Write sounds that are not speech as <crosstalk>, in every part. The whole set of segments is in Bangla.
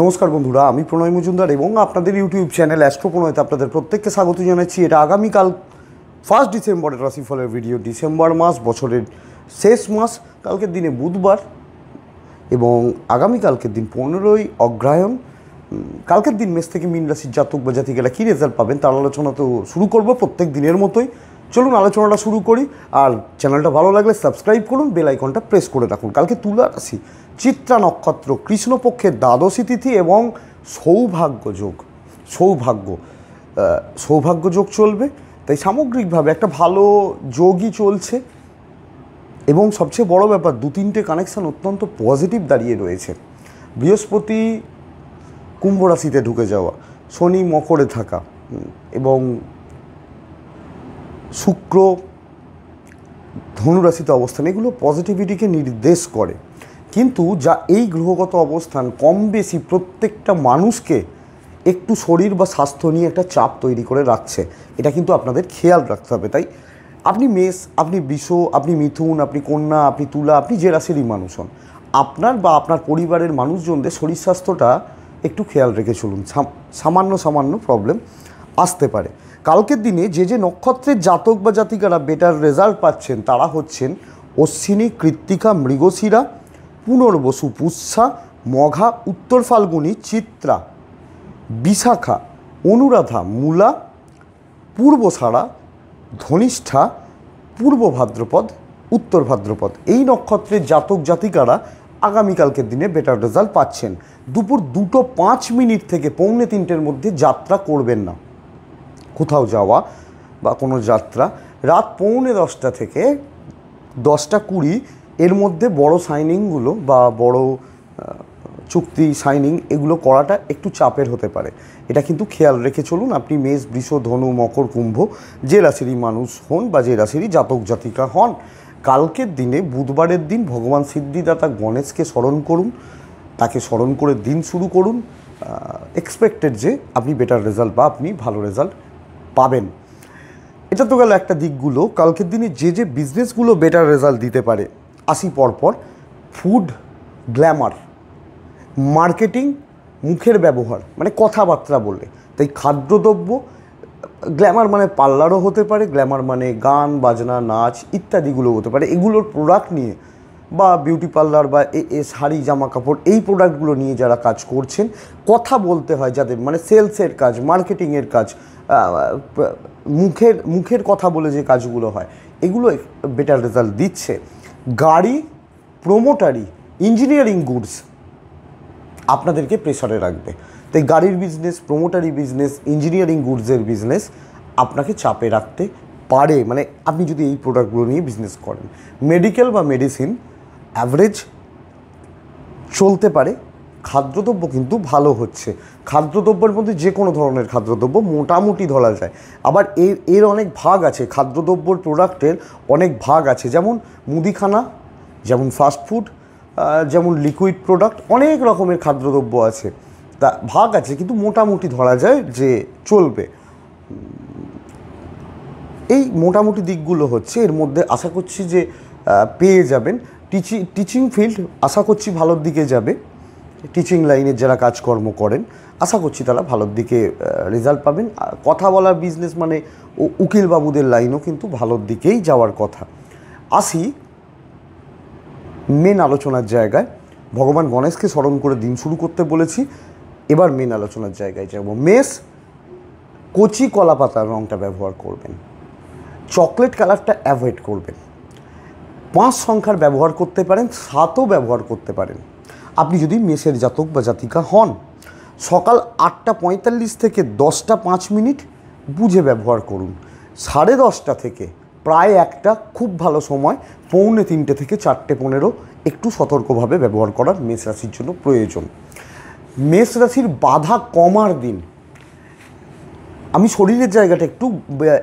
নমস্কার বন্ধুরা আমি প্রণয় মজুমদার এবং আপনাদের ইউটিউব চ্যানেল অ্যাস্ট্রো প্রণয়তে আপনাদের প্রত্যেককে স্বাগত জানাচ্ছি এটা আগামীকাল ফার্স্ট ডিসেম্বরের রাশিফলের ভিডিও ডিসেম্বর মাস বছরের শেষ মাস কালকের দিনে বুধবার এবং আগামীকালকের দিন পনেরোই অগ্রায়ণ কালকের দিন মেস থেকে মিন রাশির জাতক বা জাতিকেরা কী রেজাল্ট পাবেন তার আলোচনা তো শুরু করব প্রত্যেক দিনের মতোই চলুন আলোচনাটা শুরু করি আর চ্যানেলটা ভালো লাগলে সাবস্ক্রাইব করুন বেল আইকনটা প্রেস করে রাখুন কালকে তুলা রাশি চিত্রা নক্ষত্র কৃষ্ণপক্ষের দ্বাদশী তিথি এবং সৌভাগ্য যোগ সৌভাগ্য সৌভাগ্য যোগ চলবে তাই সামগ্রিকভাবে একটা ভালো যোগই চলছে এবং সবচেয়ে বড় ব্যাপার দু তিনটে কানেকশান অত্যন্ত পজিটিভ দাঁড়িয়ে রয়েছে বৃহস্পতি কুম্ভ রাশিতে ঢুকে যাওয়া শনি মকরে থাকা এবং শুক্র ধনুরাশিতে অবস্থান এগুলো পজিটিভিটিকে নির্দেশ করে কিন্তু যা এই গ্রহগত অবস্থান কম বেশি প্রত্যেকটা মানুষকে একটু শরীর বা স্বাস্থ্য নিয়ে একটা চাপ তৈরি করে রাখছে এটা কিন্তু আপনাদের খেয়াল রাখতে হবে তাই আপনি মেষ আপনি বিষ আপনি মিথুন আপনি কন্যা আপনি তুলা আপনি যে রাশিরই মানুষ হন আপনার বা আপনার পরিবারের মানুষজনদের শরীর স্বাস্থ্যটা একটু খেয়াল রেখে চলুন সামান্য সামান্য প্রবলেম আসতে পারে কালকের দিনে যে যে নক্ষত্রের জাতক বা জাতিকারা বেটার রেজাল্ট পাচ্ছেন তারা হচ্ছেন অশ্বিনী কৃত্তিকা মৃগশিরা পুনর্বসু পুষ্যা মঘা উত্তর ফাল্গুনী চিত্রা বিশাখা অনুরাধা মূলা পূর্বসারা ধনিষ্ঠা পূর্ব ভাদ্রপদ উত্তর ভাদ্রপদ এই নক্ষত্রের জাতক জাতিকারা আগামীকালকের দিনে বেটার রেজাল্ট পাচ্ছেন দুপুর দুটো পাঁচ মিনিট থেকে পৌনে তিনটের মধ্যে যাত্রা করবেন না কোথাও যাওয়া বা কোনো যাত্রা রাত পৌনে দশটা থেকে দশটা কুড়ি এর মধ্যে বড় সাইনিংগুলো বা বড় চুক্তি সাইনিং এগুলো করাটা একটু চাপের হতে পারে এটা কিন্তু খেয়াল রেখে চলুন আপনি মেষ বৃষ ধনু মকর কুম্ভ যে রাশিরই মানুষ হন বা যে রাশিরই জাতক জাতিকা হন কালকের দিনে বুধবারের দিন ভগবান সিদ্ধিদাতা গণেশকে স্মরণ করুন তাকে স্মরণ করে দিন শুরু করুন এক্সপেক্টেড যে আপনি বেটার রেজাল্ট বা আপনি ভালো রেজাল্ট পাবেন এটা তো গেল একটা দিকগুলো কালকের দিনে যে যে বিজনেসগুলো বেটার রেজাল্ট দিতে পারে আসি পরপর ফুড গ্ল্যামার মার্কেটিং মুখের ব্যবহার মানে কথাবার্তা বললে তাই খাদ্যদ্রব্য গ্ল্যামার মানে পার্লারও হতে পারে গ্ল্যামার মানে গান বাজনা নাচ ইত্যাদিগুলো হতে পারে এগুলোর প্রোডাক্ট নিয়ে বা বিউটি পার্লার বা এ শাড়ি জামা কাপড় এই প্রোডাক্টগুলো নিয়ে যারা কাজ করছেন কথা বলতে হয় যাদের মানে সেলসের কাজ মার্কেটিংয়ের কাজ মুখের মুখের কথা বলে যে কাজগুলো হয় এগুলো বেটার রেজাল্ট দিচ্ছে গাড়ি প্রোমোটারি ইঞ্জিনিয়ারিং গুডস আপনাদেরকে প্রেশারে রাখবে তাই গাড়ির বিজনেস প্রোমোটারি বিজনেস ইঞ্জিনিয়ারিং গুডসের বিজনেস আপনাকে চাপে রাখতে পারে মানে আপনি যদি এই প্রোডাক্টগুলো নিয়ে বিজনেস করেন মেডিকেল বা মেডিসিন অ্যাভারেজ চলতে পারে খাদ্যদ্রব্য কিন্তু ভালো হচ্ছে খাদ্যদ্রব্যের মধ্যে যে কোনো ধরনের খাদ্যদ্রব্য মোটামুটি ধরা যায় আবার এর এর অনেক ভাগ আছে খাদ্যদ্রব্যর প্রোডাক্টের অনেক ভাগ আছে যেমন মুদিখানা যেমন ফাস্টফুড যেমন লিকুইড প্রোডাক্ট অনেক রকমের খাদ্যদ্রব্য আছে তা ভাগ আছে কিন্তু মোটামুটি ধরা যায় যে চলবে এই মোটামুটি দিকগুলো হচ্ছে এর মধ্যে আশা করছি যে পেয়ে যাবেন টিচিং টিচিং ফিল্ড আশা করছি ভালোর দিকে যাবে টিচিং লাইনের যারা কাজকর্ম করেন আশা করছি তারা ভালোর দিকে রেজাল্ট পাবেন কথা বলার বিজনেস মানে ও উকিলবাবুদের লাইনও কিন্তু ভালোর দিকেই যাওয়ার কথা আসি মেন আলোচনার জায়গায় ভগবান গণেশকে স্মরণ করে দিন শুরু করতে বলেছি এবার মেন আলোচনার জায়গায় যাব মেস কচি কলা পাতার রঙটা ব্যবহার করবেন চকলেট কালারটা অ্যাভয়েড করবেন পাঁচ সংখ্যার ব্যবহার করতে পারেন সাতও ব্যবহার করতে পারেন আপনি যদি মেষের জাতক বা জাতিকা হন সকাল আটটা পঁয়তাল্লিশ থেকে দশটা পাঁচ মিনিট বুঝে ব্যবহার করুন সাড়ে দশটা থেকে প্রায় একটা খুব ভালো সময় পৌনে তিনটে থেকে চারটে পনেরো একটু সতর্কভাবে ব্যবহার করার মেষ রাশির জন্য প্রয়োজন মেষ রাশির বাধা কমার দিন আমি শরীরের জায়গাটা একটু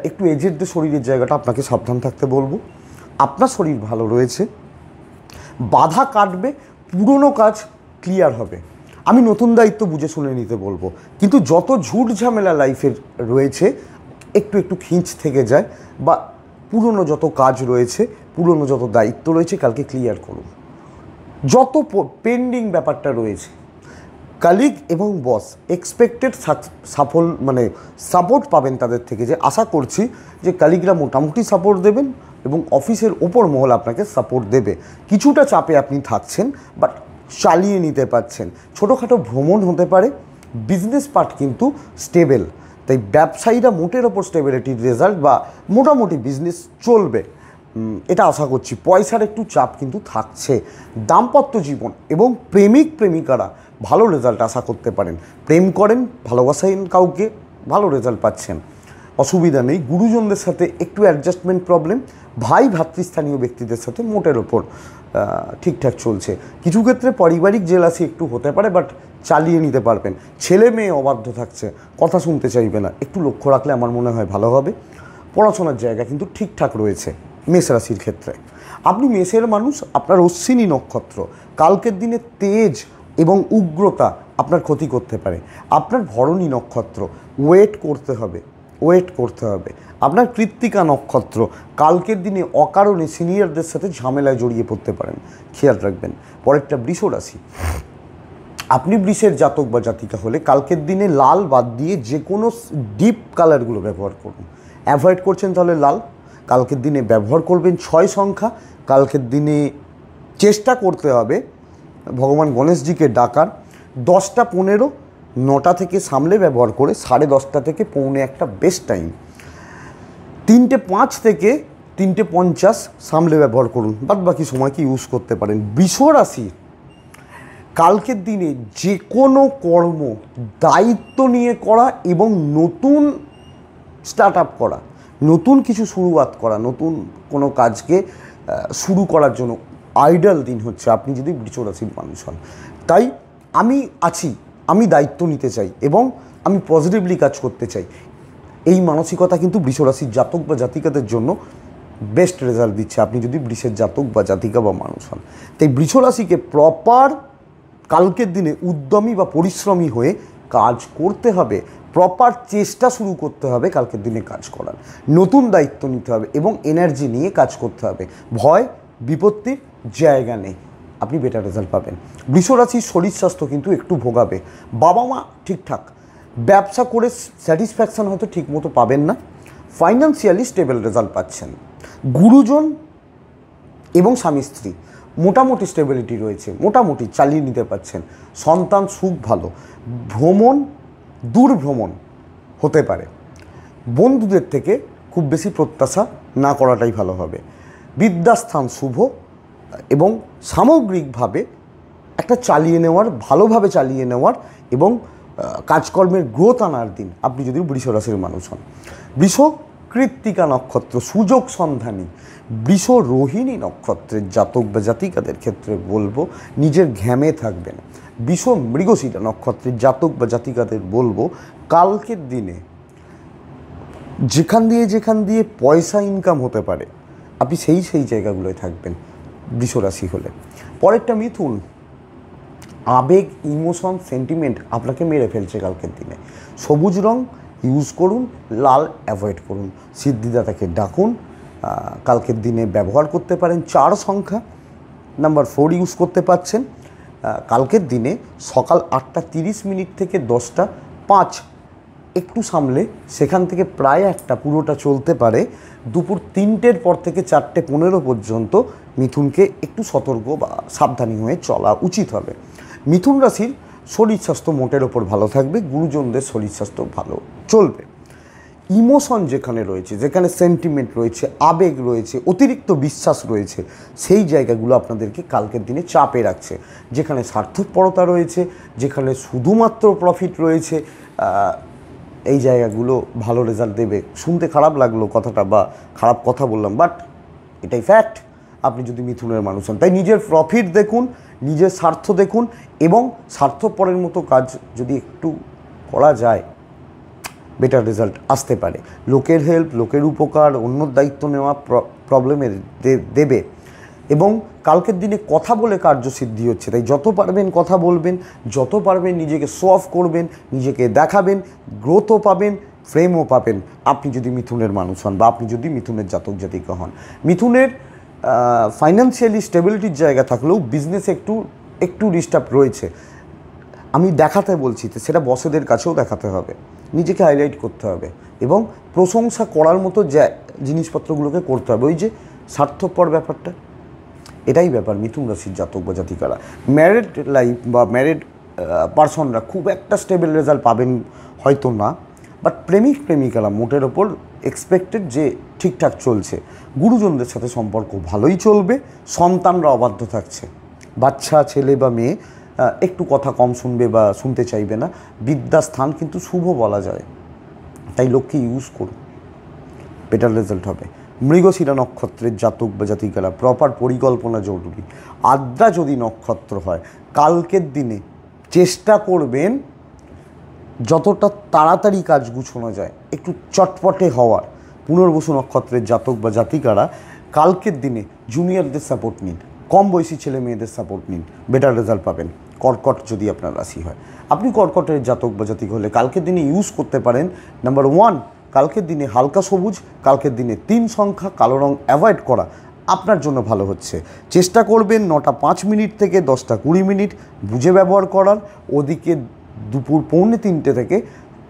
একটু এজেডদের শরীরের জায়গাটা আপনাকে সাবধান থাকতে বলবো আপনার শরীর ভালো রয়েছে বাধা কাটবে পুরনো কাজ ক্লিয়ার হবে আমি নতুন দায়িত্ব বুঝে শুনে নিতে বলবো কিন্তু যত ঝুট ঝামেলা লাইফের রয়েছে একটু একটু খিঁচ থেকে যায় বা পুরনো যত কাজ রয়েছে পুরনো যত দায়িত্ব রয়েছে কালকে ক্লিয়ার করুন যত পেন্ডিং ব্যাপারটা রয়েছে কালিগ এবং বস এক্সপেক্টেড সাফল মানে সাপোর্ট পাবেন তাদের থেকে যে আশা করছি যে কালিগরা মোটামুটি সাপোর্ট দেবেন এবং অফিসের ওপর মহল আপনাকে সাপোর্ট দেবে কিছুটা চাপে আপনি থাকছেন বাট চালিয়ে নিতে পারছেন ছোটোখাটো ভ্রমণ হতে পারে বিজনেস পার্ট কিন্তু স্টেবেল তাই ব্যবসায়ীরা মোটের ওপর স্টেবিলিটির রেজাল্ট বা মোটামুটি বিজনেস চলবে এটা আশা করছি পয়সার একটু চাপ কিন্তু থাকছে দাম্পত্য জীবন এবং প্রেমিক প্রেমিকারা ভালো রেজাল্ট আশা করতে পারেন প্রেম করেন ভালোবাসেন কাউকে ভালো রেজাল্ট পাচ্ছেন অসুবিধা নেই গুরুজনদের সাথে একটু অ্যাডজাস্টমেন্ট প্রবলেম ভাই ভাতৃস্থানীয় ব্যক্তিদের সাথে মোটের ওপর ঠিকঠাক চলছে কিছু ক্ষেত্রে পারিবারিক জেলাসি একটু হতে পারে বাট চালিয়ে নিতে পারবেন ছেলে মেয়ে অবাধ্য থাকছে কথা শুনতে চাইবে না একটু লক্ষ্য রাখলে আমার মনে হয় ভালো হবে পড়াশোনার জায়গা কিন্তু ঠিকঠাক রয়েছে মেষ রাশির ক্ষেত্রে আপনি মেষের মানুষ আপনার অশ্বিনী নক্ষত্র কালকের দিনে তেজ এবং উগ্রতা আপনার ক্ষতি করতে পারে আপনার ভরণী নক্ষত্র ওয়েট করতে হবে ওয়েট করতে হবে আপনার কৃত্তিকা নক্ষত্র কালকের দিনে অকারণে সিনিয়রদের সাথে ঝামেলায় জড়িয়ে পড়তে পারেন খেয়াল রাখবেন পরেরটা বৃষ রাশি আপনি বৃষের জাতক বা জাতিকা হলে কালকের দিনে লাল বাদ দিয়ে যে কোনো ডিপ কালারগুলো ব্যবহার করুন অ্যাভয়েড করছেন তাহলে লাল কালকের দিনে ব্যবহার করবেন ছয় সংখ্যা কালকের দিনে চেষ্টা করতে হবে ভগবান গণেশজিকে ডাকার দশটা পনেরো নটা থেকে সামলে ব্যবহার করে সাড়ে দশটা থেকে পৌনে একটা বেস্ট টাইম তিনটে পাঁচ থেকে তিনটে পঞ্চাশ সামলে ব্যবহার করুন বাদ বাকি সময়কে ইউজ করতে পারেন রাশি কালকের দিনে যে কোনো কর্ম দায়িত্ব নিয়ে করা এবং নতুন স্টার্ট আপ করা নতুন কিছু শুরুয়াত করা নতুন কোনো কাজকে শুরু করার জন্য আইডাল দিন হচ্ছে আপনি যদি বৃচরাশির মানুষ হন তাই আমি আছি আমি দায়িত্ব নিতে চাই এবং আমি পজিটিভলি কাজ করতে চাই এই মানসিকতা কিন্তু বৃষরাশির জাতক বা জাতিকাদের জন্য বেস্ট রেজাল্ট দিচ্ছে আপনি যদি বৃষের জাতক বা জাতিকা বা মানুষ হন তাই বৃষরাশিকে প্রপার কালকের দিনে উদ্যমী বা পরিশ্রমী হয়ে কাজ করতে হবে প্রপার চেষ্টা শুরু করতে হবে কালকের দিনে কাজ করার নতুন দায়িত্ব নিতে হবে এবং এনার্জি নিয়ে কাজ করতে হবে ভয় বিপত্তির জায়গা নেই আপনি বেটার রেজাল্ট পাবেন বৃষরাশির শরীর স্বাস্থ্য কিন্তু একটু ভোগাবে বাবা মা ঠিকঠাক ব্যবসা করে স্যাটিসফ্যাকশান হয়তো ঠিকমতো পাবেন না ফাইন্যান্সিয়ালি স্টেবল রেজাল্ট পাচ্ছেন গুরুজন এবং স্বামী স্ত্রী মোটামুটি স্টেবিলিটি রয়েছে মোটামুটি চালিয়ে নিতে পারছেন সন্তান সুখ ভালো ভ্রমণ দূর ভ্রমণ হতে পারে বন্ধুদের থেকে খুব বেশি প্রত্যাশা না করাটাই ভালো হবে বিদ্যাস্থান শুভ এবং সামগ্রিকভাবে একটা চালিয়ে নেওয়ার ভালোভাবে চালিয়ে নেওয়ার এবং কাজকর্মের গ্রোথ আনার দিন আপনি যদি বৃষ রাশির মানুষ হন বৃষ কৃত্তিকা নক্ষত্র সুযোগ সন্ধানী বৃষ রোহিণী নক্ষত্রের জাতক বা জাতিকাদের ক্ষেত্রে বলবো নিজের ঘ্যামে থাকবেন বৃষ মৃগশিলা নক্ষত্রের জাতক বা জাতিকাদের বলবো কালকের দিনে যেখান দিয়ে যেখান দিয়ে পয়সা ইনকাম হতে পারে আপনি সেই সেই জায়গাগুলোয় থাকবেন বৃষরাশি হলে পরেরটা মিথুন আবেগ ইমোশন সেন্টিমেন্ট আপনাকে মেরে ফেলছে কালকের দিনে সবুজ রং ইউজ করুন লাল অ্যাভয়েড করুন সিদ্ধিদাতাকে ডাকুন কালকের দিনে ব্যবহার করতে পারেন চার সংখ্যা নাম্বার ফোর ইউজ করতে পারছেন কালকের দিনে সকাল আটটা তিরিশ মিনিট থেকে দশটা পাঁচ একটু সামলে সেখান থেকে প্রায় একটা পুরোটা চলতে পারে দুপুর তিনটের পর থেকে চারটে পনেরো পর্যন্ত মিথুনকে একটু সতর্ক বা সাবধানী হয়ে চলা উচিত হবে মিথুন রাশির শরীর স্বাস্থ্য মোটের ওপর ভালো থাকবে গুরুজনদের শরীর স্বাস্থ্য ভালো চলবে ইমোশন যেখানে রয়েছে যেখানে সেন্টিমেন্ট রয়েছে আবেগ রয়েছে অতিরিক্ত বিশ্বাস রয়েছে সেই জায়গাগুলো আপনাদেরকে কালকের দিনে চাপে রাখছে যেখানে স্বার্থপরতা রয়েছে যেখানে শুধুমাত্র প্রফিট রয়েছে এই জায়গাগুলো ভালো রেজাল্ট দেবে শুনতে খারাপ লাগলো কথাটা বা খারাপ কথা বললাম বাট এটাই ফ্যাক্ট আপনি যদি মিথুনের মানুষ হন তাই নিজের প্রফিট দেখুন নিজের স্বার্থ দেখুন এবং স্বার্থপরের মতো কাজ যদি একটু করা যায় বেটার রেজাল্ট আসতে পারে লোকের হেল্প লোকের উপকার অন্য দায়িত্ব নেওয়া প্রবলেমের দেবে এবং কালকের দিনে কথা বলে কার্যসিদ্ধি হচ্ছে তাই যত পারবেন কথা বলবেন যত পারবেন নিজেকে শো অফ করবেন নিজেকে দেখাবেন গ্রোথও পাবেন ফ্রেমও পাবেন আপনি যদি মিথুনের মানুষ হন বা আপনি যদি মিথুনের জাতক জাতিকা হন মিথুনের ফাইন্যান্সিয়ালি স্টেবিলিটির জায়গা থাকলেও বিজনেসে একটু একটু ডিস্টার্ব রয়েছে আমি দেখাতে বলছি যে সেটা বসেদের কাছেও দেখাতে হবে নিজেকে হাইলাইট করতে হবে এবং প্রশংসা করার মতো যা জিনিসপত্রগুলোকে করতে হবে ওই যে স্বার্থপর ব্যাপারটা এটাই ব্যাপার মিথুন রাশির জাতক বা জাতিকারা ম্যারেড লাইফ বা ম্যারেড পার্সনরা খুব একটা স্টেবল রেজাল্ট পাবেন হয়তো না বাট প্রেমিক প্রেমিকারা মোটের ওপর এক্সপেক্টেড যে ঠিকঠাক চলছে গুরুজনদের সাথে সম্পর্ক ভালোই চলবে সন্তানরা অবাধ্য থাকছে বাচ্চা ছেলে বা মেয়ে একটু কথা কম শুনবে বা শুনতে চাইবে না বিদ্যা স্থান কিন্তু শুভ বলা যায় তাই লোককে ইউজ করুন বেটার রেজাল্ট হবে মৃগশিরা নক্ষত্রের জাতক বা জাতিকারা প্রপার পরিকল্পনা জরুরি আদ্রা যদি নক্ষত্র হয় কালকের দিনে চেষ্টা করবেন যতটা তাড়াতাড়ি কাজ গুছোনো যায় একটু চটপটে হওয়ার পুনর্বসু নক্ষত্রের জাতক বা জাতিকারা কালকের দিনে জুনিয়রদের সাপোর্ট নিন কম বয়সী ছেলে মেয়েদের সাপোর্ট নিন বেটার রেজাল্ট পাবেন কর্কট যদি আপনার রাশি হয় আপনি কর্কটের জাতক বা জাতিক হলে কালকের দিনে ইউজ করতে পারেন নাম্বার ওয়ান কালকের দিনে হালকা সবুজ কালকের দিনে তিন সংখ্যা কালো রং অ্যাভয়েড করা আপনার জন্য ভালো হচ্ছে চেষ্টা করবেন নটা পাঁচ মিনিট থেকে দশটা কুড়ি মিনিট বুঝে ব্যবহার করার ওদিকে দুপুর পৌনে তিনটে থেকে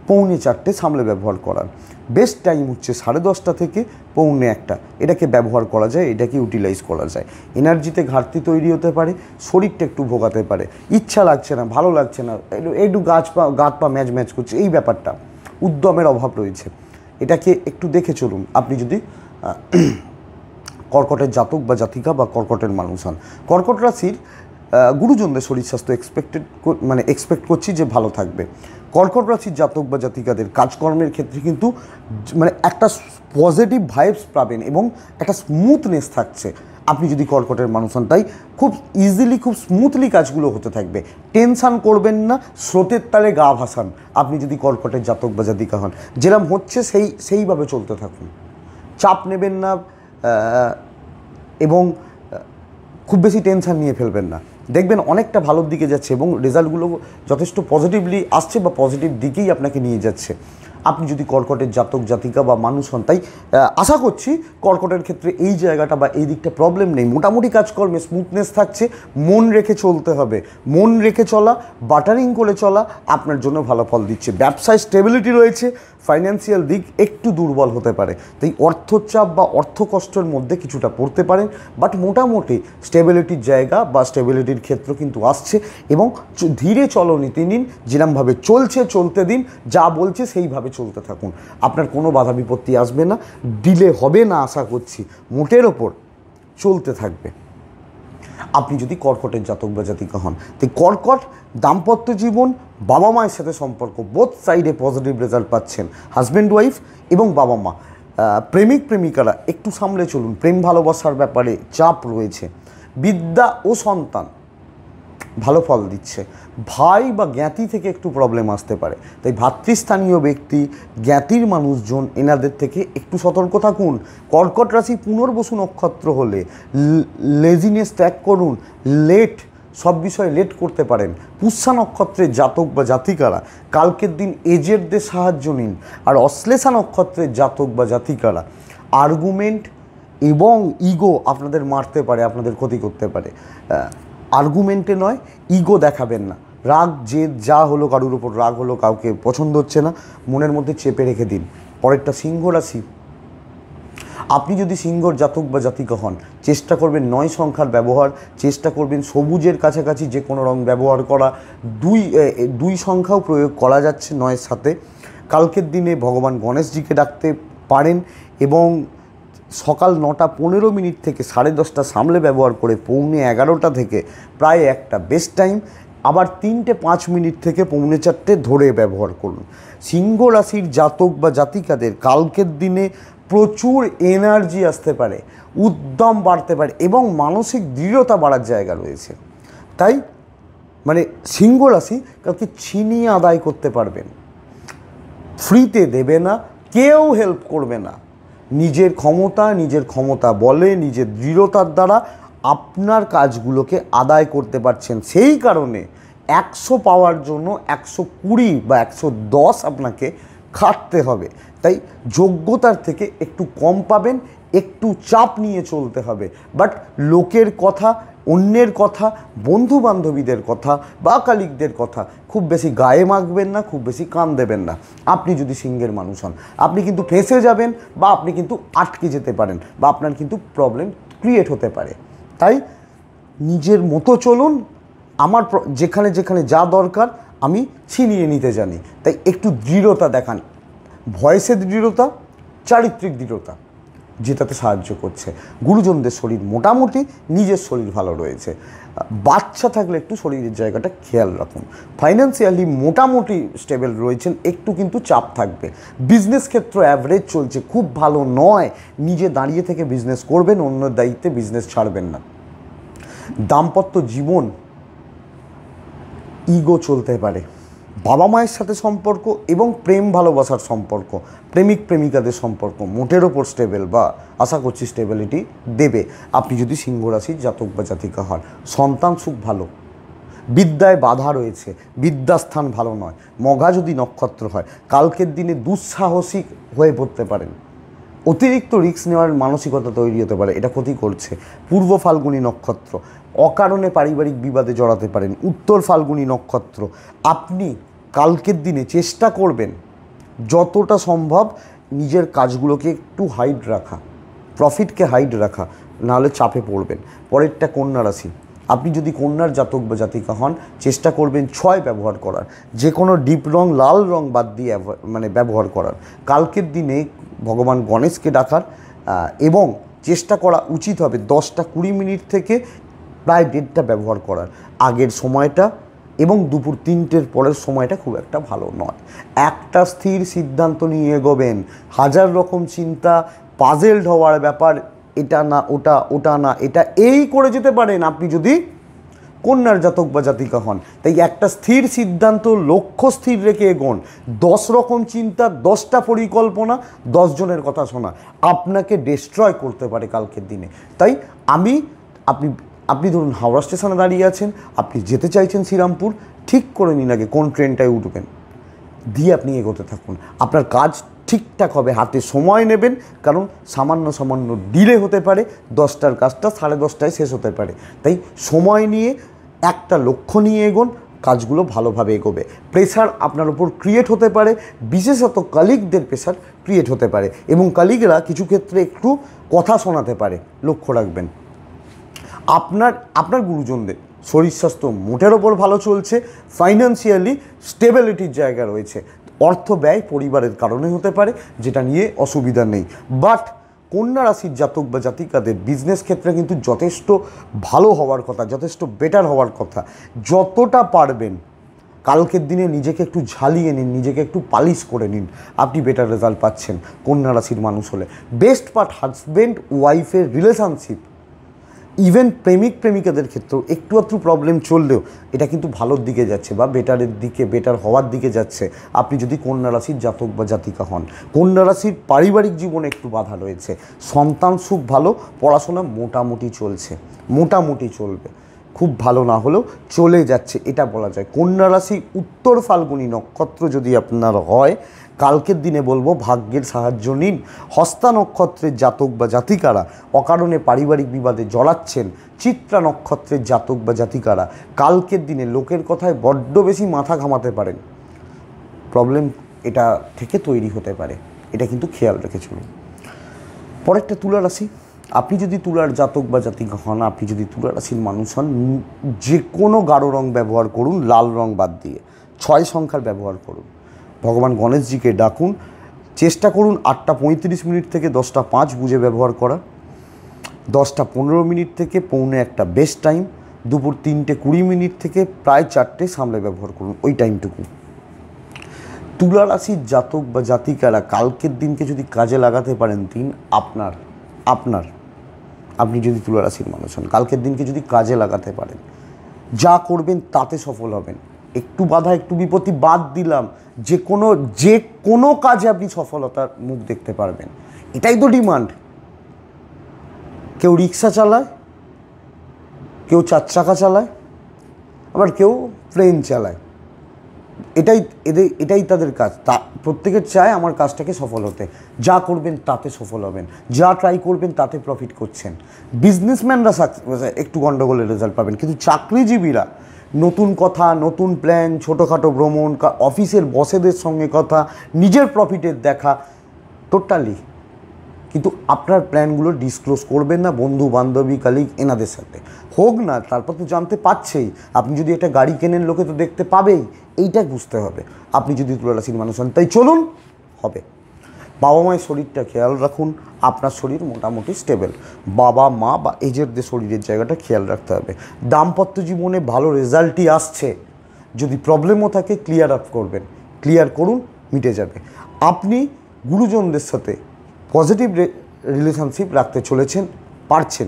পৌনে চারটে সামলে ব্যবহার করার বেস্ট টাইম হচ্ছে সাড়ে দশটা থেকে পৌনে একটা এটাকে ব্যবহার করা যায় এটাকে ইউটিলাইজ করা যায় এনার্জিতে ঘাটতি তৈরি হতে পারে শরীরটা একটু ভোগাতে পারে ইচ্ছা লাগছে না ভালো লাগছে না একটু গাছ পা গাত পা ম্যাচ ম্যাচ করছে এই ব্যাপারটা উদ্যমের অভাব রয়েছে এটাকে একটু দেখে চলুন আপনি যদি <clears throat> কর্কটের জাতক বা জাতিকা বা কর্কটের মানুষ হন কর্কট রাশির গুরুজনদের শরীর স্বাস্থ্য এক্সপেক্টেড মানে এক্সপেক্ট করছি যে ভালো থাকবে কর্কট রাশির জাতক বা জাতিকাদের কাজকর্মের ক্ষেত্রে কিন্তু মানে একটা পজিটিভ ভাইবস পাবেন এবং একটা স্মুথনেস থাকছে আপনি যদি কর্কটের মানুষ হন তাই খুব ইজিলি খুব স্মুথলি কাজগুলো হতে থাকবে টেনশান করবেন না স্রোতের তালে গা ভাসান আপনি যদি কর্কটের জাতক বা জাতিকা হন যেরম হচ্ছে সেই সেইভাবে চলতে থাকুন চাপ নেবেন না এবং খুব বেশি টেনশান নিয়ে ফেলবেন না দেখবেন অনেকটা ভালোর দিকে যাচ্ছে এবং রেজাল্টগুলো যথেষ্ট পজিটিভলি আসছে বা পজিটিভ দিকেই আপনাকে নিয়ে যাচ্ছে আপনি যদি কর্কটের জাতক জাতিকা বা মানুষ হন তাই আশা করছি কর্কটের ক্ষেত্রে এই জায়গাটা বা এই দিকটা প্রবলেম নেই মোটামুটি কাজকর্মে স্মুথনেস থাকছে মন রেখে চলতে হবে মন রেখে চলা বাটারিং করে চলা আপনার জন্য ভালো ফল দিচ্ছে ব্যবসায় স্টেবিলিটি রয়েছে ফাইন্যান্সিয়াল দিক একটু দুর্বল হতে পারে তাই অর্থচাপ বা অর্থকষ্টের মধ্যে কিছুটা পড়তে পারেন বাট মোটামুটি স্টেবিলিটির জায়গা বা স্টেবিলিটির ক্ষেত্র কিন্তু আসছে এবং ধীরে চলনীতি নিন যেরমভাবে চলছে চলতে দিন যা বলছে সেইভাবে চলতে থাকুন আপনার কোনো বাধা বিপত্তি আসবে না ডিলে হবে না আশা করছি মোটের ওপর চলতে থাকবে আপনি যদি কর্কটের জাতক বা জাতিকা হন তো কর্কট দাম্পত্য জীবন বাবা মায়ের সাথে সম্পর্ক বোথ সাইডে পজিটিভ রেজাল্ট পাচ্ছেন হাজব্যান্ড ওয়াইফ এবং বাবা মা প্রেমিক প্রেমিকারা একটু সামলে চলুন প্রেম ভালোবাসার ব্যাপারে চাপ রয়েছে বিদ্যা ও সন্তান ভালো ফল দিচ্ছে ভাই বা জ্ঞাতি থেকে একটু প্রবলেম আসতে পারে তাই ভাতৃস্থানীয় ব্যক্তি জ্ঞাতির মানুষজন এনাদের থেকে একটু সতর্ক থাকুন কর্কট রাশি পুনর্বসু নক্ষত্র হলে লেজিনেস ত্যাগ করুন লেট সব বিষয়ে লেট করতে পারেন পুষ্যা নক্ষত্রের জাতক বা জাতিকারা কালকের দিন এজেরদের সাহায্য নিন আর অশ্লেষা নক্ষত্রের জাতক বা জাতিকারা আর্গুমেন্ট এবং ইগো আপনাদের মারতে পারে আপনাদের ক্ষতি করতে পারে আর্গুমেন্টে নয় ইগো দেখাবেন না রাগ যে যা হলো কারুর উপর রাগ হলো কাউকে পছন্দ হচ্ছে না মনের মধ্যে চেপে রেখে দিন পরেরটা সিংহ রাশি আপনি যদি সিংহর জাতক বা জাতিকা হন চেষ্টা করবেন নয় সংখ্যার ব্যবহার চেষ্টা করবেন সবুজের কাছাকাছি যে কোনো রং ব্যবহার করা দুই দুই সংখ্যাও প্রয়োগ করা যাচ্ছে নয়ের সাথে কালকের দিনে ভগবান গণেশজিকে ডাকতে পারেন এবং সকাল নটা পনেরো মিনিট থেকে সাড়ে দশটা সামলে ব্যবহার করে পৌনে এগারোটা থেকে প্রায় একটা বেস্ট টাইম আবার তিনটে পাঁচ মিনিট থেকে পৌনে চারটে ধরে ব্যবহার করুন সিংহ রাশির জাতক বা জাতিকাদের কালকের দিনে প্রচুর এনার্জি আসতে পারে উদ্যম বাড়তে পারে এবং মানসিক দৃঢ়তা বাড়ার জায়গা রয়েছে তাই মানে সিংহ রাশি কাউকে ছিনিয়ে আদায় করতে পারবেন ফ্রিতে দেবে না কেউ হেল্প করবে না নিজের ক্ষমতা নিজের ক্ষমতা বলে নিজের দৃঢ়তার দ্বারা আপনার কাজগুলোকে আদায় করতে পারছেন সেই কারণে একশো পাওয়ার জন্য একশো কুড়ি বা একশো দশ আপনাকে খাটতে হবে তাই যোগ্যতার থেকে একটু কম পাবেন একটু চাপ নিয়ে চলতে হবে বাট লোকের কথা অন্যের কথা বন্ধু বান্ধবীদের কথা বা কালিকদের কথা খুব বেশি গায়ে মাখবেন না খুব বেশি কান দেবেন না আপনি যদি সিংহের মানুষ হন আপনি কিন্তু ফেঁসে যাবেন বা আপনি কিন্তু আটকে যেতে পারেন বা আপনার কিন্তু প্রবলেম ক্রিয়েট হতে পারে তাই নিজের মতো চলুন আমার যেখানে যেখানে যা দরকার আমি ছিনিয়ে নিতে জানি তাই একটু দৃঢ়তা দেখান ভয়েসে দৃঢ়তা চারিত্রিক দৃঢ়তা জেতাতে সাহায্য করছে গুরুজনদের শরীর মোটামুটি নিজের শরীর ভালো রয়েছে বাচ্চা থাকলে একটু শরীরের জায়গাটা খেয়াল রাখুন ফাইন্যান্সিয়ালি মোটামুটি স্টেবল রয়েছেন একটু কিন্তু চাপ থাকবে বিজনেস ক্ষেত্র অ্যাভারেজ চলছে খুব ভালো নয় নিজে দাঁড়িয়ে থেকে বিজনেস করবেন অন্য দায়িত্বে বিজনেস ছাড়বেন না দাম্পত্য জীবন ইগো চলতে পারে বাবা মায়ের সাথে সম্পর্ক এবং প্রেম ভালোবাসার সম্পর্ক প্রেমিক প্রেমিকাদের সম্পর্ক মোটের ওপর স্টেবেল বা আশা করছি স্টেবিলিটি দেবে আপনি যদি সিংহ জাতক বা জাতিকা হন সন্তান সুখ ভালো বিদ্যায় বাধা রয়েছে বিদ্যাস্থান ভালো নয় মগা যদি নক্ষত্র হয় কালকের দিনে দুঃসাহসিক হয়ে পড়তে পারেন অতিরিক্ত রিক্স নেওয়ার মানসিকতা তৈরি হতে পারে এটা ক্ষতি করছে পূর্ব ফাল্গুনী নক্ষত্র অকারণে পারিবারিক বিবাদে জড়াতে পারেন উত্তর ফাল্গুনী নক্ষত্র আপনি কালকের দিনে চেষ্টা করবেন যতটা সম্ভব নিজের কাজগুলোকে একটু হাইড রাখা প্রফিটকে হাইড রাখা নাহলে চাপে পড়বেন পরেরটা কন্যা রাশি আপনি যদি কন্যার জাতক বা জাতিকা হন চেষ্টা করবেন ছয় ব্যবহার করার যে কোনো ডিপ রং লাল রং বাদ দিয়ে মানে ব্যবহার করার কালকের দিনে ভগবান গণেশকে ডাকার এবং চেষ্টা করা উচিত হবে দশটা কুড়ি মিনিট থেকে প্রায় ডেটটা ব্যবহার করার আগের সময়টা এবং দুপুর তিনটের পরের সময়টা খুব একটা ভালো নয় একটা স্থির সিদ্ধান্ত নিয়ে এগোবেন হাজার রকম চিন্তা পাজেলড হওয়ার ব্যাপার এটা না ওটা ওটা না এটা এই করে যেতে পারেন আপনি যদি কন্যার জাতক বা জাতিকা হন তাই একটা স্থির সিদ্ধান্ত লক্ষ্য স্থির রেখে এগোন দশ রকম চিন্তা দশটা পরিকল্পনা জনের কথা শোনা আপনাকে ডিস্ট্রয় করতে পারে কালকের দিনে তাই আমি আপনি আপনি ধরুন হাওড়া স্টেশনে দাঁড়িয়ে আছেন আপনি যেতে চাইছেন শ্রীরামপুর ঠিক করে নিন আগে কোন ট্রেনটায় উঠবেন দিয়ে আপনি এগোতে থাকুন আপনার কাজ ঠিকঠাক হবে হাতে সময় নেবেন কারণ সামান্য সামান্য ডিলে হতে পারে দশটার কাজটা সাড়ে দশটায় শেষ হতে পারে তাই সময় নিয়ে একটা লক্ষ্য নিয়ে এগোন কাজগুলো ভালোভাবে এগোবে প্রেশার আপনার উপর ক্রিয়েট হতে পারে বিশেষত কালিগদের প্রেশার ক্রিয়েট হতে পারে এবং কালিগরা কিছু ক্ষেত্রে একটু কথা শোনাতে পারে লক্ষ্য রাখবেন আপনার আপনার গুরুজনদের শরীর স্বাস্থ্য মোটের ওপর ভালো চলছে ফাইন্যান্সিয়ালি স্টেবিলিটির জায়গা রয়েছে অর্থ ব্যয় পরিবারের কারণে হতে পারে যেটা নিয়ে অসুবিধা নেই বাট কন্যা রাশির জাতক বা জাতিকাদের বিজনেস ক্ষেত্রে কিন্তু যথেষ্ট ভালো হওয়ার কথা যথেষ্ট বেটার হওয়ার কথা যতটা পারবেন কালকের দিনে নিজেকে একটু ঝালিয়ে নিন নিজেকে একটু পালিশ করে নিন আপনি বেটার রেজাল্ট পাচ্ছেন কন্যা রাশির মানুষ হলে বেস্ট পার্ট হাজব্যান্ড ওয়াইফের রিলেশনশিপ ইভেন প্রেমিক প্রেমিকাদের ক্ষেত্রেও একটু আধটু প্রবলেম চললেও এটা কিন্তু ভালোর দিকে যাচ্ছে বা বেটারের দিকে বেটার হওয়ার দিকে যাচ্ছে আপনি যদি কন্যা রাশির জাতক বা জাতিকা হন কন্যা রাশির পারিবারিক জীবনে একটু বাধা রয়েছে সন্তান সুখ ভালো পড়াশোনা মোটামুটি চলছে মোটামুটি চলবে খুব ভালো না হলেও চলে যাচ্ছে এটা বলা যায় কন্যা রাশি উত্তর ফাল্গুনি নক্ষত্র যদি আপনার হয় কালকের দিনে বলবো ভাগ্যের সাহায্য নিন হস্তা নক্ষত্রের জাতক বা জাতিকারা অকারণে পারিবারিক বিবাদে জড়াচ্ছেন চিত্রা নক্ষত্রের জাতক বা জাতিকারা কালকের দিনে লোকের কথায় বড্ড বেশি মাথা ঘামাতে পারেন প্রবলেম এটা থেকে তৈরি হতে পারে এটা কিন্তু খেয়াল রেখে চলুন পরেরটা তুলা রাশি আপনি যদি তুলার জাতক বা জাতি হন আপনি যদি তুলা রাশির মানুষ হন যে কোনো গাঢ় রং ব্যবহার করুন লাল রং বাদ দিয়ে ছয় সংখ্যার ব্যবহার করুন ভগবান গণেশজিকে ডাকুন চেষ্টা করুন আটটা পঁয়ত্রিশ মিনিট থেকে দশটা পাঁচ বুঝে ব্যবহার করা দশটা পনেরো মিনিট থেকে পৌনে একটা বেস্ট টাইম দুপুর তিনটে কুড়ি মিনিট থেকে প্রায় চারটে সামলে ব্যবহার করুন ওই টাইমটুকু তুলা রাশির জাতক বা জাতিকারা কালকের দিনকে যদি কাজে লাগাতে পারেন দিন আপনার আপনার আপনি যদি তুলা রাশির মানুষ হন কালকের দিনকে যদি কাজে লাগাতে পারেন যা করবেন তাতে সফল হবেন একটু বাধা একটু বিপত্তি বাদ দিলাম যে কোনো যে কোনো কাজে আপনি সফলতার মুখ দেখতে পারবেন এটাই তো ডিমান্ড কেউ রিক্সা চালায় কেউ চার চাকা চালায় আবার কেউ প্লেন চালায় এটাই এদের এটাই তাদের কাজ তা প্রত্যেকের চায় আমার কাজটাকে সফল হতে যা করবেন তাতে সফল হবেন যা ট্রাই করবেন তাতে প্রফিট করছেন বিজনেসম্যানরা একটু গণ্ডগোলের রেজাল্ট পাবেন কিন্তু চাকরিজীবীরা নতুন কথা নতুন প্ল্যান ছোটোখাটো ভ্রমণ অফিসের বসেদের সঙ্গে কথা নিজের প্রফিটের দেখা টোটালি কিন্তু আপনার প্ল্যানগুলো ডিসক্লোজ করবেন না বন্ধু বান্ধবী কালিগ এনাদের সাথে হোক না তারপর তো জানতে পারছেই আপনি যদি একটা গাড়ি কেনেন লোকে তো দেখতে পাবেই এইটাই বুঝতে হবে আপনি যদি তুলারাশির মানুষ হন তাই চলুন হবে বাবা মায়ের শরীরটা খেয়াল রাখুন আপনার শরীর মোটামুটি স্টেবল বাবা মা বা এজেরদের শরীরের জায়গাটা খেয়াল রাখতে হবে দাম্পত্য জীবনে ভালো রেজাল্টই আসছে যদি প্রবলেমও থাকে ক্লিয়ার আপ করবেন ক্লিয়ার করুন মিটে যাবে আপনি গুরুজনদের সাথে পজিটিভ রিলেশনশিপ রাখতে চলেছেন পারছেন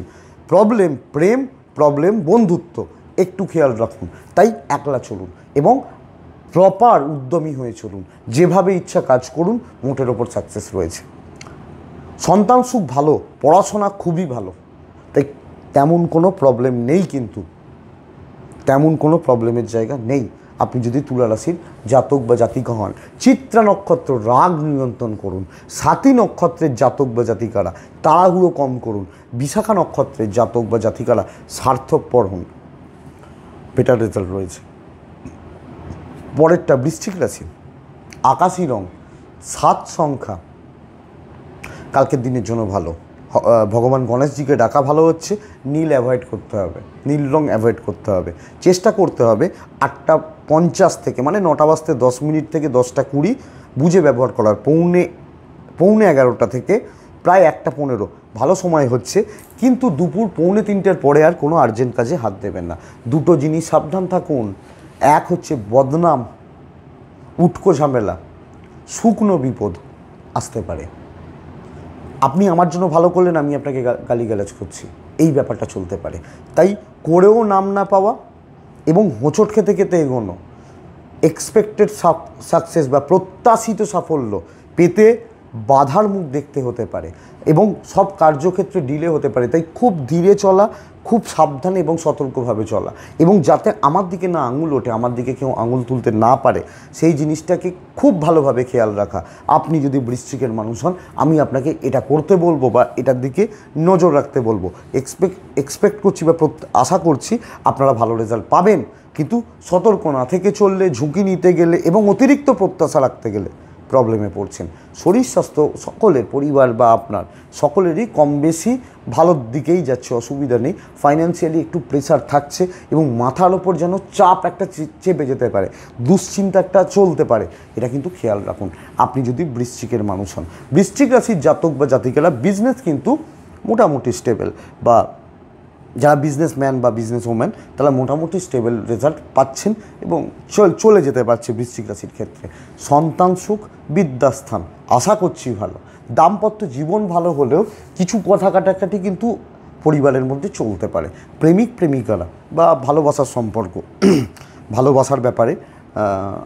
প্রবলেম প্রেম প্রবলেম বন্ধুত্ব একটু খেয়াল রাখুন তাই একলা চলুন এবং প্রপার উদ্যমী হয়ে চলুন যেভাবে ইচ্ছা কাজ করুন মোটের ওপর সাকসেস রয়েছে সন্তান সুখ ভালো পড়াশোনা খুবই ভালো তাই তেমন কোনো প্রবলেম নেই কিন্তু তেমন কোনো প্রবলেমের জায়গা নেই আপনি যদি তুলারাশির জাতক বা জাতিকা হন চিত্রা নক্ষত্র রাগ নিয়ন্ত্রণ করুন সাথী নক্ষত্রের জাতক বা জাতিকারা তাড়াহুড়ো কম করুন বিশাখা নক্ষত্রের জাতক বা জাতিকারা স্বার্থপর হন বেটার রেজাল্ট রয়েছে পরেরটা বৃষ্টিক রাশি আকাশি রং সাত সংখ্যা কালকের দিনের জন্য ভালো ভগবান গণেশজিকে ডাকা ভালো হচ্ছে নীল অ্যাভয়েড করতে হবে নীল রং অ্যাভয়েড করতে হবে চেষ্টা করতে হবে আটটা পঞ্চাশ থেকে মানে নটা বাজতে দশ মিনিট থেকে দশটা কুড়ি বুঝে ব্যবহার করার পৌনে পৌনে এগারোটা থেকে প্রায় একটা পনেরো ভালো সময় হচ্ছে কিন্তু দুপুর পৌনে তিনটের পরে আর কোনো আর্জেন্ট কাজে হাত দেবেন না দুটো জিনিস সাবধান থাকুন এক হচ্ছে বদনাম উটকো ঝামেলা শুকনো বিপদ আসতে পারে আপনি আমার জন্য ভালো করলেন আমি আপনাকে গালিগালাজ করছি এই ব্যাপারটা চলতে পারে তাই করেও নাম না পাওয়া এবং হোঁচট খেতে খেতে এগোনো এক্সপেক্টেড সাকসেস বা প্রত্যাশিত সাফল্য পেতে বাধার মুখ দেখতে হতে পারে এবং সব কার্যক্ষেত্রে ডিলে হতে পারে তাই খুব ধীরে চলা খুব সাবধানে এবং সতর্কভাবে চলা এবং যাতে আমার দিকে না আঙুল ওঠে আমার দিকে কেউ আঙুল তুলতে না পারে সেই জিনিসটাকে খুব ভালোভাবে খেয়াল রাখা আপনি যদি বৃশ্চিকের মানুষ হন আমি আপনাকে এটা করতে বলবো বা এটার দিকে নজর রাখতে বলবো এক্সপেক্ট এক্সপেক্ট করছি বা আশা করছি আপনারা ভালো রেজাল্ট পাবেন কিন্তু সতর্ক না থেকে চললে ঝুঁকি নিতে গেলে এবং অতিরিক্ত প্রত্যাশা রাখতে গেলে প্রবলেমে পড়ছেন শরীর স্বাস্থ্য সকলের পরিবার বা আপনার সকলেরই কম বেশি ভালোর দিকেই যাচ্ছে অসুবিধা নেই ফাইন্যান্সিয়ালি একটু প্রেশার থাকছে এবং মাথার ওপর যেন চাপ একটা চেপে যেতে পারে দুশ্চিন্তা একটা চলতে পারে এটা কিন্তু খেয়াল রাখুন আপনি যদি বৃশ্চিকের মানুষ হন বৃশ্চিক রাশির জাতক বা জাতিকেরা বিজনেস কিন্তু মোটামুটি স্টেবল বা যারা বিজনেসম্যান বা বিজনেস ওম্যান তারা মোটামুটি স্টেবল রেজাল্ট পাচ্ছেন এবং চলে যেতে পারছে বৃশ্চিক রাশির ক্ষেত্রে সন্তান সুখ বিদ্যাস্থান আশা করছি ভালো দাম্পত্য জীবন ভালো হলেও কিছু কথা কাটাকাটি কিন্তু পরিবারের মধ্যে চলতে পারে প্রেমিক প্রেমিকারা বা ভালোবাসার সম্পর্ক <clears throat> ভালোবাসার ব্যাপারে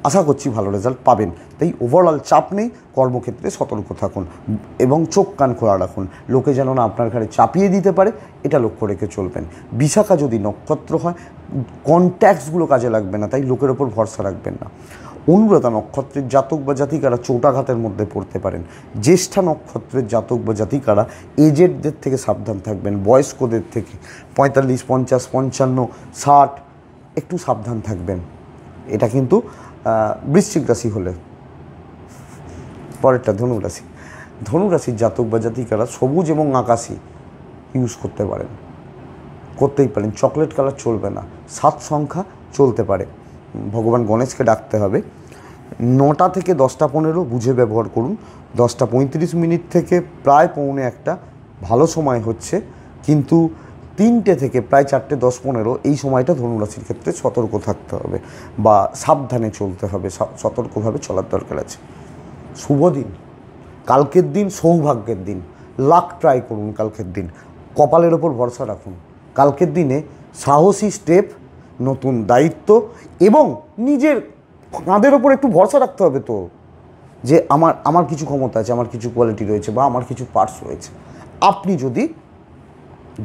আশা করছি ভালো রেজাল্ট পাবেন তাই ওভারঅল চাপ নেই কর্মক্ষেত্রে সতর্ক থাকুন এবং চোখ কান খোলা রাখুন লোকে যেন না আপনার ঘাড়ে চাপিয়ে দিতে পারে এটা লক্ষ্য রেখে চলবেন বিশাখা যদি নক্ষত্র হয় কন্ট্যাক্টসগুলো কাজে লাগবে না তাই লোকের ওপর ভরসা রাখবেন না অনুরাধা নক্ষত্রের জাতক বা জাতিকারা চোটাঘাতের মধ্যে পড়তে পারেন জ্যেষ্ঠা নক্ষত্রের জাতক বা জাতিকারা এজেডদের থেকে সাবধান থাকবেন বয়স্কদের থেকে পঁয়তাল্লিশ পঞ্চাশ পঞ্চান্ন ষাট একটু সাবধান থাকবেন এটা কিন্তু বৃশ্চিক রাশি হলে পরেরটা ধনুরাশি ধনুরাশির জাতক বা জাতিকারা সবুজ এবং আকাশি ইউজ করতে পারেন করতেই পারেন চকলেট কালার চলবে না সাত সংখ্যা চলতে পারে ভগবান গণেশকে ডাকতে হবে নটা থেকে দশটা পনেরো বুঝে ব্যবহার করুন দশটা পঁয়ত্রিশ মিনিট থেকে প্রায় পৌনে একটা ভালো সময় হচ্ছে কিন্তু তিনটে থেকে প্রায় চারটে দশ পনেরো এই সময়টা ধনুরাশির ক্ষেত্রে সতর্ক থাকতে হবে বা সাবধানে চলতে হবে সতর্কভাবে চলার দরকার আছে শুভ দিন কালকের দিন সৌভাগ্যের দিন লাক ট্রাই করুন কালকের দিন কপালের ওপর ভরসা রাখুন কালকের দিনে সাহসী স্টেপ নতুন দায়িত্ব এবং নিজের কাঁধের ওপর একটু ভরসা রাখতে হবে তো যে আমার আমার কিছু ক্ষমতা আছে আমার কিছু কোয়ালিটি রয়েছে বা আমার কিছু পার্টস রয়েছে আপনি যদি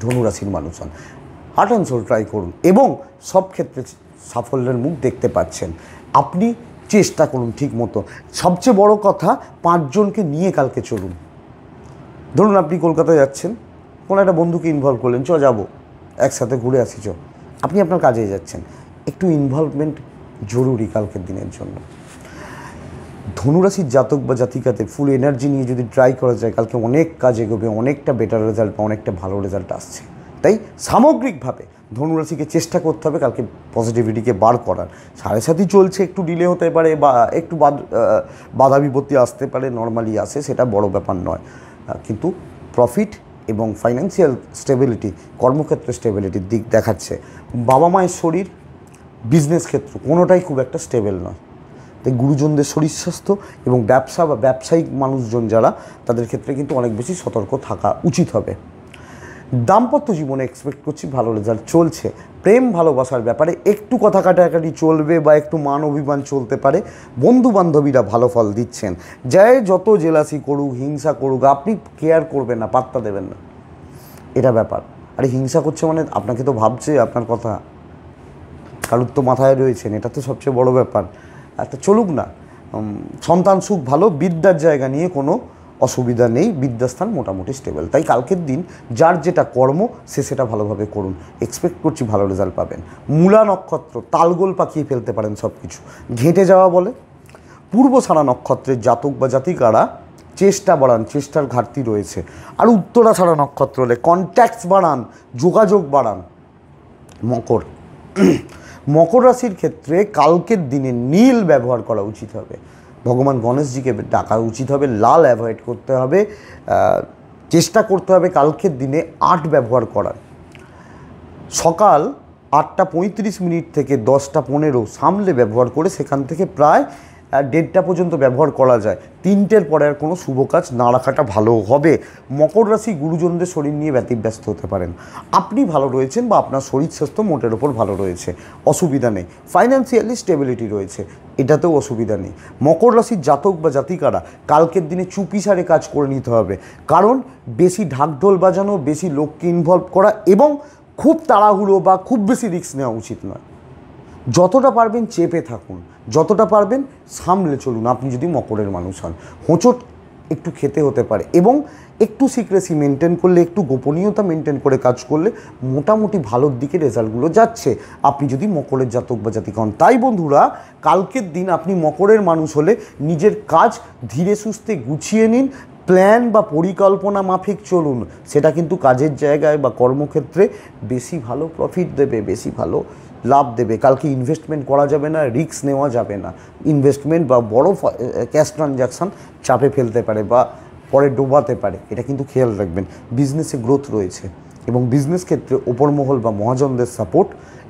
ধনুরাশির মানুষ হন হার্ট অ্যান্ড সোল ট্রাই করুন এবং সব ক্ষেত্রে সাফল্যের মুখ দেখতে পাচ্ছেন আপনি চেষ্টা করুন ঠিক মতো সবচেয়ে বড় কথা পাঁচজনকে নিয়ে কালকে চলুন ধরুন আপনি কলকাতায় যাচ্ছেন কোনো একটা বন্ধুকে ইনভলভ করলেন চ যাবো একসাথে ঘুরে আসি চ আপনি আপনার কাজে যাচ্ছেন একটু ইনভলভমেন্ট জরুরি কালকের দিনের জন্য ধনুরাশির জাতক বা জাতিকাতে ফুল এনার্জি নিয়ে যদি ট্রাই করা যায় কালকে অনেক কাজ এগোবে অনেকটা বেটার রেজাল্ট বা অনেকটা ভালো রেজাল্ট আসছে তাই সামগ্রিকভাবে ধনুরাশিকে চেষ্টা করতে হবে কালকে পজিটিভিটিকে বার করার সাড়ে সাতই চলছে একটু ডিলে হতে পারে বা একটু বাধা বিপত্তি আসতে পারে নর্মালি আসে সেটা বড় ব্যাপার নয় কিন্তু প্রফিট এবং ফাইন্যান্সিয়াল স্টেবিলিটি কর্মক্ষেত্র স্টেবিলিটির দিক দেখাচ্ছে বাবা মায়ের শরীর বিজনেস ক্ষেত্র কোনোটাই খুব একটা স্টেবল নয় তাই গুরুজনদের শরীর স্বাস্থ্য এবং ব্যবসা বা ব্যবসায়িক মানুষজন যারা তাদের ক্ষেত্রে কিন্তু অনেক বেশি সতর্ক থাকা উচিত হবে দাম্পত্য জীবনে এক্সপেক্ট করছি ভালো রেজাল্ট চলছে প্রেম ভালোবাসার ব্যাপারে একটু কথা কাটাকাটি চলবে বা একটু মান অভিমান চলতে পারে বন্ধু বান্ধবীরা ভালো ফল দিচ্ছেন যায় যত জেলাসি করুক হিংসা করুক আপনি কেয়ার করবেন না পাত্তা দেবেন না এটা ব্যাপার আরে হিংসা করছে মানে আপনাকে তো ভাবছে আপনার কথা কারুর তো মাথায় রয়েছেন এটা তো সবচেয়ে বড় ব্যাপার একটা চলুক না সন্তান সুখ ভালো বিদ্যার জায়গা নিয়ে কোনো অসুবিধা নেই বিদ্যাস্থান মোটামুটি স্টেবল তাই কালকের দিন যার যেটা কর্ম সে সেটা ভালোভাবে করুন এক্সপেক্ট করছি ভালো রেজাল্ট পাবেন মূলা নক্ষত্র তালগোল পাকিয়ে ফেলতে পারেন সব কিছু ঘেঁটে যাওয়া বলে পূর্ব সারা নক্ষত্রের জাতক বা জাতিকারা চেষ্টা বাড়ান চেষ্টার ঘাটতি রয়েছে আর উত্তরা ছাড়া নক্ষত্র হলে কন্ট্যাক্টস বাড়ান যোগাযোগ বাড়ান মকর মকর রাশির ক্ষেত্রে কালকের দিনে নীল ব্যবহার করা উচিত হবে ভগবান গণেশজিকে ডাকা উচিত হবে লাল অ্যাভয়েড করতে হবে চেষ্টা করতে হবে কালকের দিনে আট ব্যবহার করার সকাল আটটা পঁয়ত্রিশ মিনিট থেকে দশটা পনেরো সামলে ব্যবহার করে সেখান থেকে প্রায় দেড়টা পর্যন্ত ব্যবহার করা যায় তিনটের পরে আর কোনো শুভ কাজ না রাখাটা ভালো হবে মকর রাশি গুরুজনদের শরীর নিয়ে ব্যতিব্যস্ত হতে পারেন আপনি ভালো রয়েছেন বা আপনার শরীর স্বাস্থ্য মোটের ওপর ভালো রয়েছে অসুবিধা নেই ফাইন্যান্সিয়ালি স্টেবিলিটি রয়েছে এটাতেও অসুবিধা নেই মকর রাশির জাতক বা জাতিকারা কালকের দিনে চুপি সারে কাজ করে নিতে হবে কারণ বেশি ঢাকঢোল বাজানো বেশি লোককে ইনভলভ করা এবং খুব তাড়াহুড়ো বা খুব বেশি রিস্ক নেওয়া উচিত নয় যতটা পারবেন চেপে থাকুন যতটা পারবেন সামলে চলুন আপনি যদি মকরের মানুষ হন হোঁচট একটু খেতে হতে পারে এবং একটু সিক্রেসি মেনটেন করলে একটু গোপনীয়তা মেনটেন করে কাজ করলে মোটামুটি ভালোর দিকে রেজাল্টগুলো যাচ্ছে আপনি যদি মকরের জাতক বা জাতিক হন তাই বন্ধুরা কালকের দিন আপনি মকরের মানুষ হলে নিজের কাজ ধীরে সুস্থে গুছিয়ে নিন প্ল্যান বা পরিকল্পনা মাফিক চলুন সেটা কিন্তু কাজের জায়গায় বা কর্মক্ষেত্রে বেশি ভালো প্রফিট দেবে বেশি ভালো লাভ দেবে কালকে ইনভেস্টমেন্ট করা যাবে না রিস্ক নেওয়া যাবে না ইনভেস্টমেন্ট বা বড় ক্যাশ ট্রানজ্যাকশান চাপে ফেলতে পারে বা পরে ডোবাতে পারে এটা কিন্তু খেয়াল রাখবেন বিজনেসে গ্রোথ রয়েছে এবং বিজনেস ক্ষেত্রে ওপরমহল বা মহাজনদের সাপোর্ট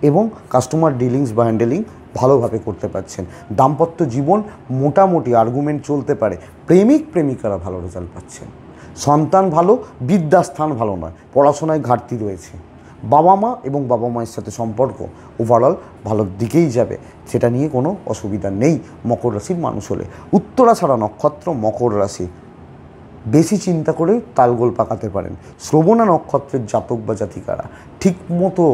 এবং কাস্টমার ডিলিংস বা হ্যান্ডেলিং ভালোভাবে করতে পারছেন দাম্পত্য জীবন মোটামুটি আর্গুমেন্ট চলতে পারে প্রেমিক প্রেমিকারা ভালো রেজাল্ট পাচ্ছেন সন্তান ভালো বিদ্যাস্থান ভালো নয় পড়াশোনায় ঘাটতি রয়েছে বাবা মা এবং বাবা মায়ের সাথে সম্পর্ক ওভারঅল ভালোর দিকেই যাবে সেটা নিয়ে কোনো অসুবিধা নেই মকর রাশির মানুষ হলে উত্তরা ছাড়া নক্ষত্র মকর রাশি বেশি চিন্তা করে তালগোল পাকাতে পারেন শ্রবণা নক্ষত্রের জাতক বা জাতিকারা ঠিক মতো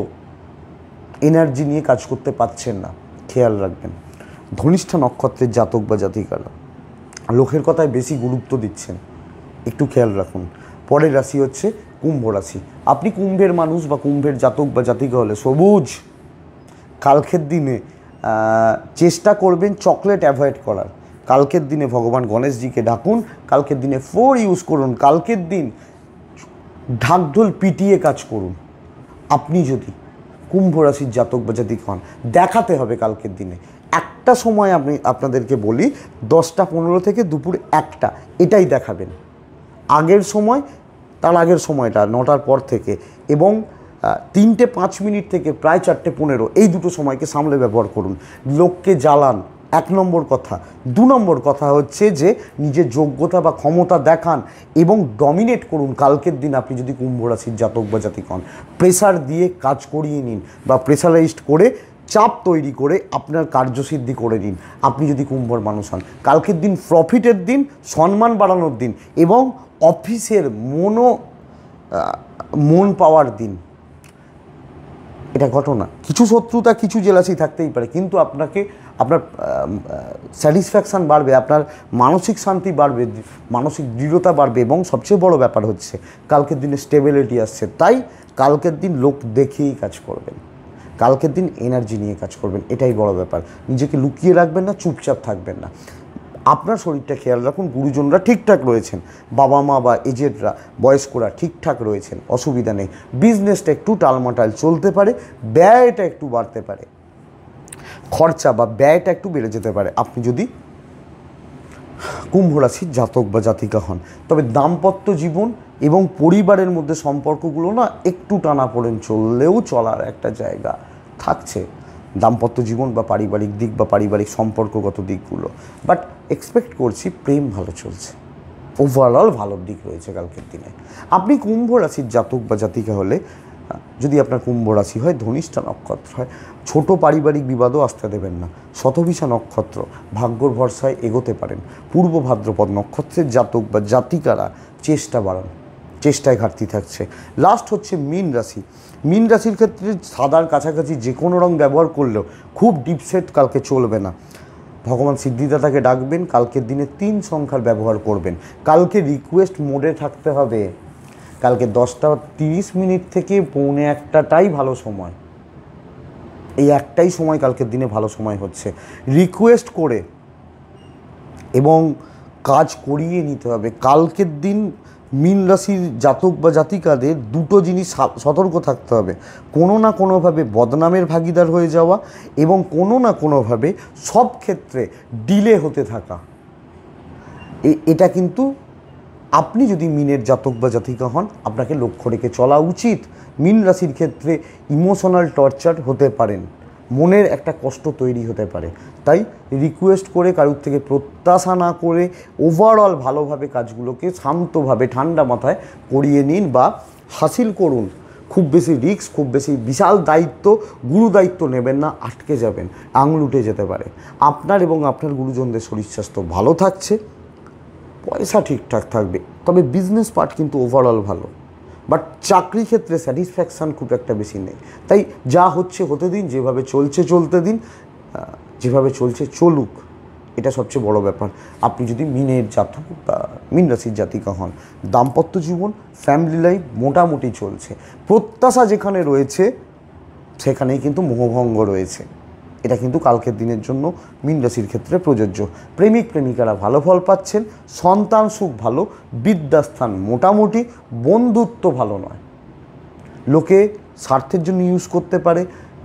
এনার্জি নিয়ে কাজ করতে পারছেন না খেয়াল রাখবেন ধনিষ্ঠা নক্ষত্রের জাতক বা জাতিকারা লোকের কথায় বেশি গুরুত্ব দিচ্ছেন একটু খেয়াল রাখুন পরের রাশি হচ্ছে কুম্ভ রাশি আপনি কুম্ভের মানুষ বা কুম্ভের জাতক বা জাতিকা হলে সবুজ কালকের দিনে চেষ্টা করবেন চকলেট অ্যাভয়েড করার কালকের দিনে ভগবান গণেশজিকে ডাকুন কালকের দিনে ফোর ইউজ করুন কালকের দিন ঢাকঢোল পিটিয়ে কাজ করুন আপনি যদি কুম্ভ রাশির জাতক বা জাতিক হন দেখাতে হবে কালকের দিনে একটা সময় আপনি আপনাদেরকে বলি দশটা পনেরো থেকে দুপুর একটা এটাই দেখাবেন আগের সময় তার আগের সময়টা নটার পর থেকে এবং তিনটে পাঁচ মিনিট থেকে প্রায় চারটে পনেরো এই দুটো সময়কে সামলে ব্যবহার করুন লোককে জ্বালান এক নম্বর কথা দু নম্বর কথা হচ্ছে যে নিজের যোগ্যতা বা ক্ষমতা দেখান এবং ডমিনেট করুন কালকের দিন আপনি যদি কুম্ভ রাশির জাতক বা জাতিক হন প্রেসার দিয়ে কাজ করিয়ে নিন বা প্রেসারাইজড করে চাপ তৈরি করে আপনার কার্যসিদ্ধি করে নিন আপনি যদি কুম্ভর মানুষ হন কালকের দিন প্রফিটের দিন সম্মান বাড়ানোর দিন এবং অফিসের মনো মন পাওয়ার দিন এটা ঘটনা কিছু শত্রুতা কিছু জেলাসি থাকতেই পারে কিন্তু আপনাকে আপনার স্যাটিসফ্যাকশান বাড়বে আপনার মানসিক শান্তি বাড়বে মানসিক দৃঢ়তা বাড়বে এবং সবচেয়ে বড় ব্যাপার হচ্ছে কালকের দিনে স্টেবিলিটি আসছে তাই কালকের দিন লোক দেখেই কাজ করবেন কালকের দিন এনার্জি নিয়ে কাজ করবেন এটাই বড় ব্যাপার নিজেকে লুকিয়ে রাখবেন না চুপচাপ থাকবেন না আপনার শরীরটা খেয়াল রাখুন গুরুজনরা ঠিকঠাক রয়েছেন বাবা মা বা এজেডরা বয়স্করা ঠিকঠাক রয়েছেন অসুবিধা নেই বিজনেসটা একটু টালমাটাল চলতে পারে ব্যয়টা একটু বাড়তে পারে খরচা বা ব্যয়টা একটু বেড়ে যেতে পারে আপনি যদি কুম্ভ রাশির জাতক বা জাতিকা হন তবে দাম্পত্য জীবন এবং পরিবারের মধ্যে সম্পর্কগুলো না একটু টানা পড়েন চললেও চলার একটা জায়গা থাকছে দাম্পত্য জীবন বা পারিবারিক দিক বা পারিবারিক সম্পর্কগত দিকগুলো বাট এক্সপেক্ট করছি প্রেম ভালো চলছে ওভারঅল ভালো দিক রয়েছে কালকের দিনে আপনি কুম্ভ রাশির জাতক বা জাতিকা হলে যদি আপনার কুম্ভ রাশি হয় ধনিষ্ঠা নক্ষত্র হয় ছোট পারিবারিক বিবাদও আসতে দেবেন না শতভিষা নক্ষত্র ভাগ্যর ভরসায় এগোতে পারেন পূর্ব ভাদ্রপদ নক্ষত্রের জাতক বা জাতিকারা চেষ্টা বাড়ান চেষ্টায় ঘাটতি থাকছে লাস্ট হচ্ছে মীন রাশি মিন রাশির ক্ষেত্রে সাদার কাছাকাছি যে কোনো রঙ ব্যবহার করলেও খুব ডিপসেট কালকে চলবে না ভগবান সিদ্ধিদাতাকে ডাকবেন কালকের দিনে তিন সংখ্যার ব্যবহার করবেন কালকে রিকোয়েস্ট মোডে থাকতে হবে কালকে দশটা তিরিশ মিনিট থেকে পৌনে একটাটাই ভালো সময় এই একটাই সময় কালকের দিনে ভালো সময় হচ্ছে রিকোয়েস্ট করে এবং কাজ করিয়ে নিতে হবে কালকের দিন মীন রাশির জাতক বা জাতিকাদের দুটো জিনিস সতর্ক থাকতে হবে কোনো না কোনোভাবে বদনামের ভাগিদার হয়ে যাওয়া এবং কোনো না কোনোভাবে সব ক্ষেত্রে ডিলে হতে থাকা এটা কিন্তু আপনি যদি মিনের জাতক বা জাতিকা হন আপনাকে লক্ষ্য রেখে চলা উচিত মিন রাশির ক্ষেত্রে ইমোশনাল টর্চার হতে পারেন মনের একটা কষ্ট তৈরি হতে পারে তাই রিকোয়েস্ট করে কারুর থেকে প্রত্যাশা না করে ওভারঅল ভালোভাবে কাজগুলোকে শান্তভাবে ঠান্ডা মাথায় করিয়ে নিন বা হাসিল করুন খুব বেশি রিক্স খুব বেশি বিশাল দায়িত্ব গুরু দায়িত্ব নেবেন না আটকে যাবেন আংলুটে যেতে পারে আপনার এবং আপনার গুরুজনদের শরীর স্বাস্থ্য ভালো থাকছে পয়সা ঠিকঠাক থাকবে তবে বিজনেস পার্ট কিন্তু ওভারঅল ভালো বাট চাকরি ক্ষেত্রে স্যাটিসফ্যাকশান খুব একটা বেশি নেই তাই যা হচ্ছে হতে দিন যেভাবে চলছে চলতে দিন যেভাবে চলছে চলুক এটা সবচেয়ে বড় ব্যাপার আপনি যদি মিনের জাতক মিন রাশির জাতিকা হন দাম্পত্য জীবন ফ্যামিলি লাইফ মোটামুটি চলছে প্রত্যাশা যেখানে রয়েছে সেখানেই কিন্তু মোহভঙ্গ রয়েছে এটা কিন্তু কালকের দিনের জন্য মীন রাশির ক্ষেত্রে প্রযোজ্য প্রেমিক প্রেমিকারা ভালো ফল পাচ্ছেন সন্তান সুখ ভালো বিদ্যাস্থান মোটামুটি বন্ধুত্ব ভালো নয় লোকে স্বার্থের জন্য ইউজ করতে পারে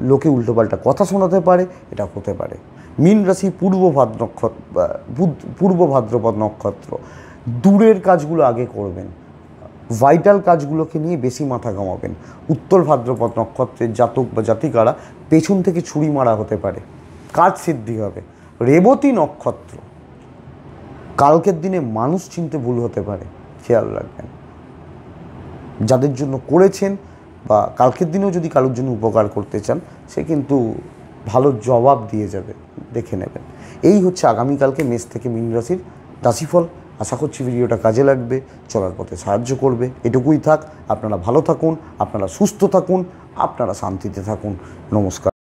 লোকে উল্টোপাল্টা কথা শোনাতে পারে এটা হতে পারে মীন রাশি পূর্ব ভাদ নক্ষত্র পূর্ব ভাদ্রপদ নক্ষত্র দূরের কাজগুলো আগে করবেন ভাইটাল কাজগুলোকে নিয়ে বেশি মাথা ঘামাবেন উত্তর ভাদ্রপদ নক্ষত্রের জাতক বা জাতিকারা পেছন থেকে ছুরি মারা হতে পারে কাজ সিদ্ধি হবে রেবতী নক্ষত্র কালকের দিনে মানুষ চিনতে ভুল হতে পারে খেয়াল রাখবেন যাদের জন্য করেছেন বা কালকের দিনেও যদি কারোর জন্য উপকার করতে চান সে কিন্তু ভালো জবাব দিয়ে যাবে দেখে নেবেন এই হচ্ছে আগামীকালকে মেষ থেকে মিন রাশির রাশিফল আশা করছি ভিডিওটা কাজে লাগবে চলার পথে সাহায্য করবে এটুকুই থাক আপনারা ভালো থাকুন আপনারা সুস্থ থাকুন আপনারা শান্তিতে থাকুন নমস্কার